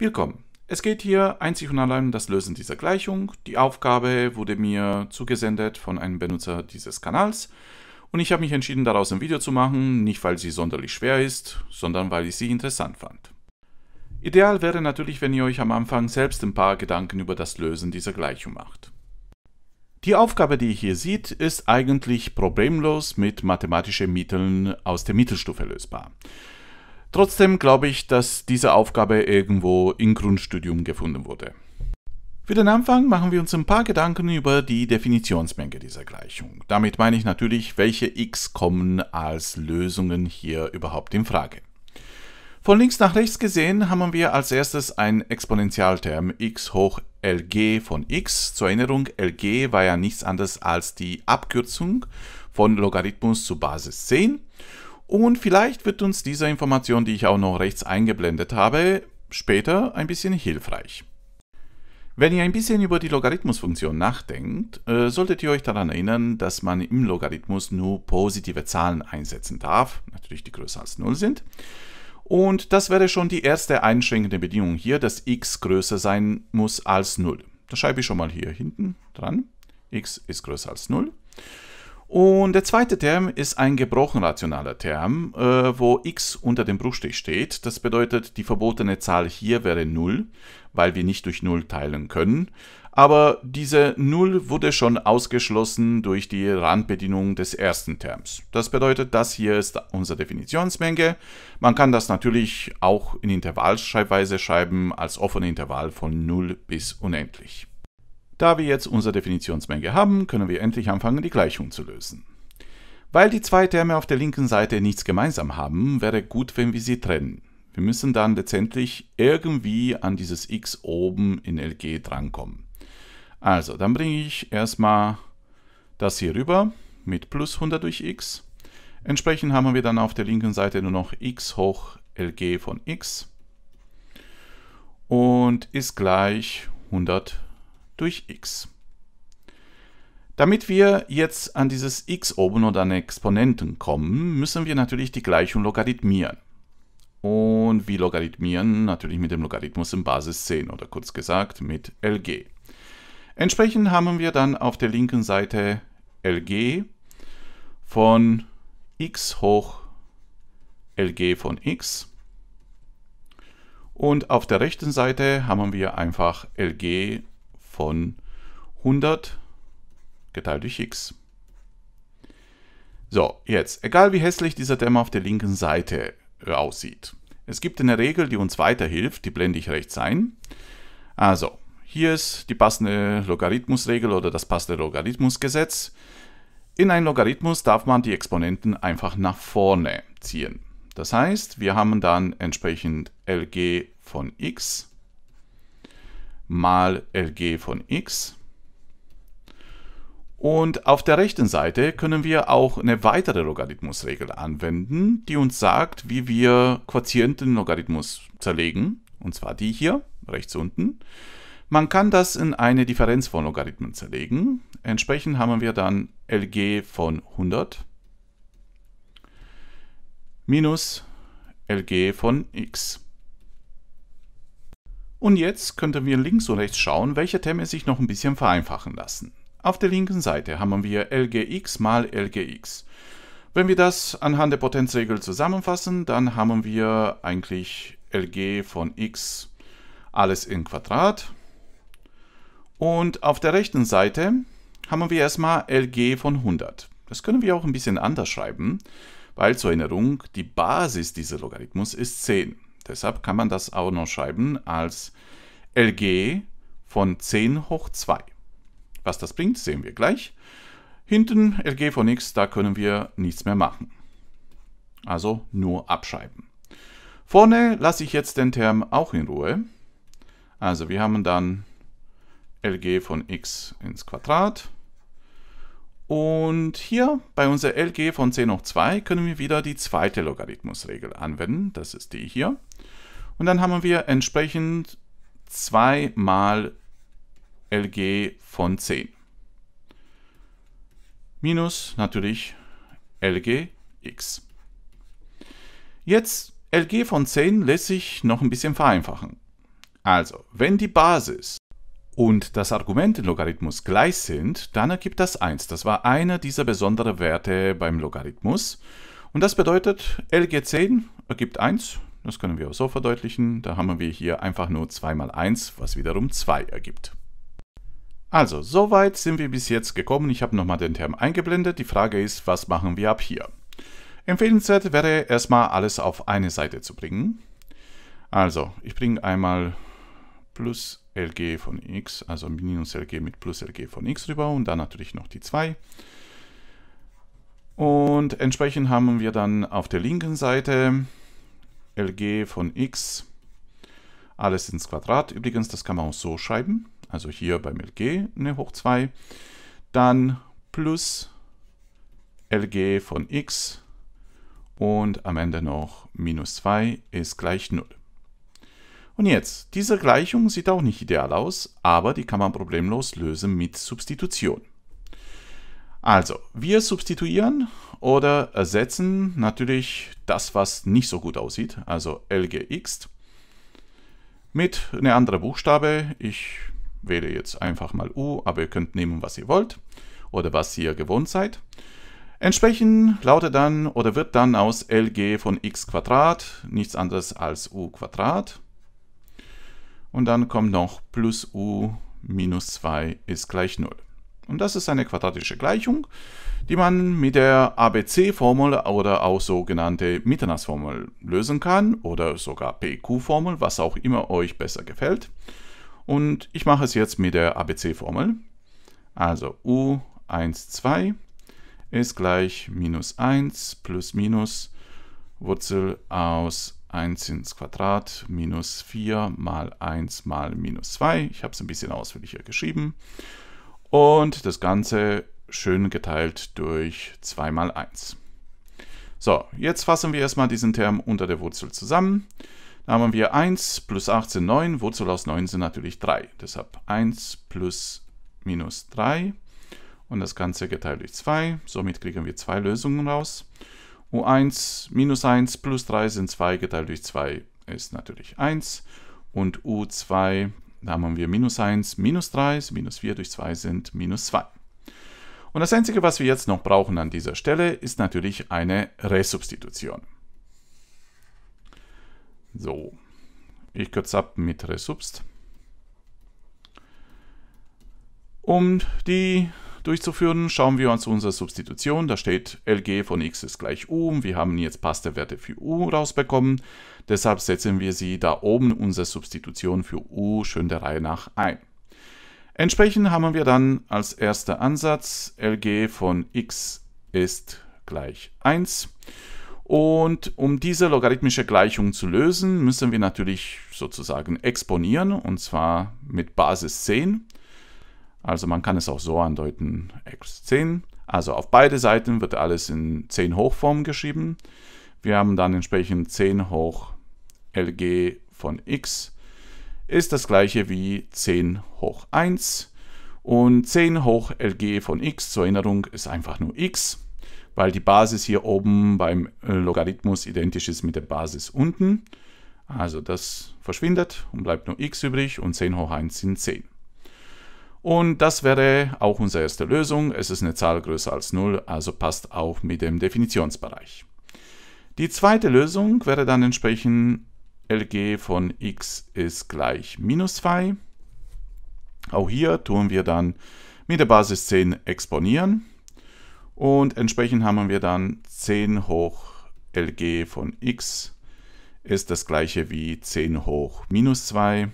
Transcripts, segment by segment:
Willkommen. Es geht hier einzig und allein um das Lösen dieser Gleichung. Die Aufgabe wurde mir zugesendet von einem Benutzer dieses Kanals und ich habe mich entschieden, daraus ein Video zu machen, nicht weil sie sonderlich schwer ist, sondern weil ich sie interessant fand. Ideal wäre natürlich, wenn ihr euch am Anfang selbst ein paar Gedanken über das Lösen dieser Gleichung macht. Die Aufgabe, die ihr hier seht, ist eigentlich problemlos mit mathematischen Mitteln aus der Mittelstufe lösbar. Trotzdem glaube ich, dass diese Aufgabe irgendwo im Grundstudium gefunden wurde. Für den Anfang machen wir uns ein paar Gedanken über die Definitionsmenge dieser Gleichung. Damit meine ich natürlich, welche x kommen als Lösungen hier überhaupt in Frage. Von links nach rechts gesehen haben wir als erstes ein Exponentialterm x hoch lg von x. Zur Erinnerung, lg war ja nichts anderes als die Abkürzung von Logarithmus zu Basis 10. Und vielleicht wird uns diese Information, die ich auch noch rechts eingeblendet habe, später ein bisschen hilfreich. Wenn ihr ein bisschen über die Logarithmusfunktion nachdenkt, äh, solltet ihr euch daran erinnern, dass man im Logarithmus nur positive Zahlen einsetzen darf, natürlich die größer als 0 sind. Und das wäre schon die erste einschränkende Bedingung hier, dass x größer sein muss als 0. Das schreibe ich schon mal hier hinten dran. x ist größer als 0. Und der zweite Term ist ein gebrochen rationaler Term, äh, wo x unter dem Bruchstich steht. Das bedeutet, die verbotene Zahl hier wäre 0, weil wir nicht durch 0 teilen können. Aber diese 0 wurde schon ausgeschlossen durch die Randbedienung des ersten Terms. Das bedeutet, das hier ist unsere Definitionsmenge. Man kann das natürlich auch in Intervallschreibweise schreiben als offene Intervall von 0 bis unendlich. Da wir jetzt unsere Definitionsmenge haben, können wir endlich anfangen, die Gleichung zu lösen. Weil die zwei Terme auf der linken Seite nichts gemeinsam haben, wäre gut, wenn wir sie trennen. Wir müssen dann letztendlich irgendwie an dieses x oben in LG drankommen. Also, dann bringe ich erstmal das hier rüber mit plus 100 durch x. Entsprechend haben wir dann auf der linken Seite nur noch x hoch LG von x und ist gleich 100 durch x. Damit wir jetzt an dieses x oben oder an Exponenten kommen, müssen wir natürlich die Gleichung logarithmieren. Und wie logarithmieren natürlich mit dem Logarithmus in Basis 10 oder kurz gesagt mit LG. Entsprechend haben wir dann auf der linken Seite LG von x hoch LG von x. Und auf der rechten Seite haben wir einfach LG von 100 geteilt durch x. So, jetzt, egal wie hässlich dieser Dämmer auf der linken Seite äh, aussieht. Es gibt eine Regel, die uns weiterhilft, die blende ich rechts ein. Also, hier ist die passende Logarithmusregel oder das passende Logarithmusgesetz. In einem Logarithmus darf man die Exponenten einfach nach vorne ziehen. Das heißt, wir haben dann entsprechend lg von x mal lg von x. Und auf der rechten Seite können wir auch eine weitere Logarithmusregel anwenden, die uns sagt, wie wir Quotientenlogarithmus zerlegen, und zwar die hier, rechts unten. Man kann das in eine Differenz von Logarithmen zerlegen. Entsprechend haben wir dann lg von 100 minus lg von x. Und jetzt könnten wir links und rechts schauen, welche Themen sich noch ein bisschen vereinfachen lassen. Auf der linken Seite haben wir LGX mal LGX. Wenn wir das anhand der Potenzregel zusammenfassen, dann haben wir eigentlich LG von x alles in Quadrat. Und auf der rechten Seite haben wir erstmal LG von 100. Das können wir auch ein bisschen anders schreiben, weil zur Erinnerung, die Basis dieses Logarithmus ist 10. Deshalb kann man das auch noch schreiben als LG von 10 hoch 2. Was das bringt, sehen wir gleich. Hinten LG von x, da können wir nichts mehr machen. Also nur abschreiben. Vorne lasse ich jetzt den Term auch in Ruhe. Also wir haben dann LG von x ins Quadrat. Und hier bei unserer LG von 10 hoch 2 können wir wieder die zweite Logarithmusregel anwenden. Das ist die hier. Und dann haben wir entsprechend 2 mal LG von 10. Minus natürlich LG x. Jetzt LG von 10 lässt sich noch ein bisschen vereinfachen. Also, wenn die Basis und das Argument im Logarithmus gleich sind, dann ergibt das 1. Das war einer dieser besonderen Werte beim Logarithmus. Und das bedeutet, LG10 ergibt 1, das können wir auch so verdeutlichen. Da haben wir hier einfach nur 2 mal 1, was wiederum 2 ergibt. Also, soweit sind wir bis jetzt gekommen. Ich habe nochmal den Term eingeblendet. Die Frage ist, was machen wir ab hier? Empfehlenswert wäre erstmal alles auf eine Seite zu bringen. Also, ich bringe einmal plus LG von x, also minus LG mit plus LG von x rüber und dann natürlich noch die 2. Und entsprechend haben wir dann auf der linken Seite LG von x, alles ins Quadrat. Übrigens, das kann man auch so schreiben. Also hier beim LG eine hoch 2. Dann plus LG von x und am Ende noch minus 2 ist gleich 0. Und jetzt, diese Gleichung sieht auch nicht ideal aus, aber die kann man problemlos lösen mit Substitution. Also, wir substituieren oder ersetzen natürlich das, was nicht so gut aussieht, also LGX, mit einer anderen Buchstabe. Ich wähle jetzt einfach mal U, aber ihr könnt nehmen, was ihr wollt oder was ihr gewohnt seid. Entsprechend lautet dann oder wird dann aus LG von x Quadrat nichts anderes als U Quadrat. Und dann kommt noch plus U minus 2 ist gleich 0. Und das ist eine quadratische Gleichung, die man mit der ABC-Formel oder auch sogenannte Mitternachtsformel lösen kann oder sogar PQ-Formel, was auch immer euch besser gefällt. Und ich mache es jetzt mit der ABC-Formel. Also u 12 ist gleich minus 1 plus minus Wurzel aus 1 ins Quadrat minus 4 mal 1 mal minus 2. Ich habe es ein bisschen ausführlicher geschrieben. Und das Ganze schön geteilt durch 2 mal 1. So, jetzt fassen wir erstmal diesen Term unter der Wurzel zusammen. Da haben wir 1 plus 18, 9. Wurzel aus 9 sind natürlich 3. Deshalb 1 plus minus 3 und das Ganze geteilt durch 2. Somit kriegen wir zwei Lösungen raus. U1 minus 1 plus 3 sind 2 geteilt durch 2 ist natürlich 1 und U2 da haben wir minus 1, minus 3, minus 4 durch 2 sind minus 2. Und das Einzige, was wir jetzt noch brauchen an dieser Stelle, ist natürlich eine Resubstitution. So, ich kürze ab mit Resubst. Um die durchzuführen, schauen wir uns unsere Substitution. Da steht LG von x ist gleich u. Wir haben jetzt passende Werte für u rausbekommen. Deshalb setzen wir sie da oben unsere Substitution für u schön der Reihe nach ein. Entsprechend haben wir dann als erster Ansatz LG von x ist gleich 1. Und um diese logarithmische Gleichung zu lösen, müssen wir natürlich sozusagen exponieren, und zwar mit Basis 10. Also man kann es auch so andeuten, x 10. Also auf beide Seiten wird alles in 10 Hochform geschrieben. Wir haben dann entsprechend 10 hoch lg von x ist das gleiche wie 10 hoch 1. Und 10 hoch lg von x zur Erinnerung ist einfach nur x, weil die Basis hier oben beim äh, Logarithmus identisch ist mit der Basis unten. Also das verschwindet und bleibt nur x übrig und 10 hoch 1 sind 10. Und das wäre auch unsere erste Lösung. Es ist eine Zahl größer als 0, also passt auch mit dem Definitionsbereich. Die zweite Lösung wäre dann entsprechend LG von x ist gleich minus 2. Auch hier tun wir dann mit der Basis 10 exponieren. Und entsprechend haben wir dann 10 hoch LG von x ist das gleiche wie 10 hoch minus 2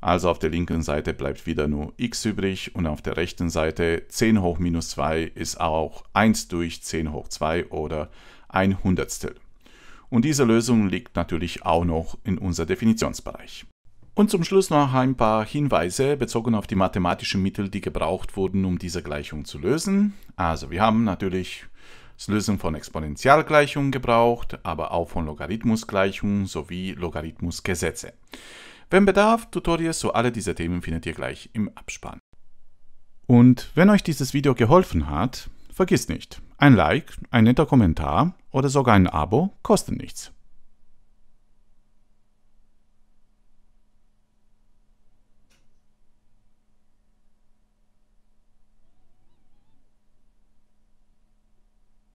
also auf der linken Seite bleibt wieder nur x übrig und auf der rechten Seite 10 hoch minus 2 ist auch 1 durch 10 hoch 2 oder ein Hundertstel. Und diese Lösung liegt natürlich auch noch in unser Definitionsbereich. Und zum Schluss noch ein paar Hinweise bezogen auf die mathematischen Mittel, die gebraucht wurden, um diese Gleichung zu lösen. Also wir haben natürlich das Lösen von Exponentialgleichungen gebraucht, aber auch von Logarithmusgleichungen sowie Logarithmusgesetze. Wenn Bedarf, Tutorials zu alle dieser Themen findet ihr gleich im Abspann. Und wenn euch dieses Video geholfen hat, vergisst nicht, ein Like, ein netter Kommentar oder sogar ein Abo kosten nichts.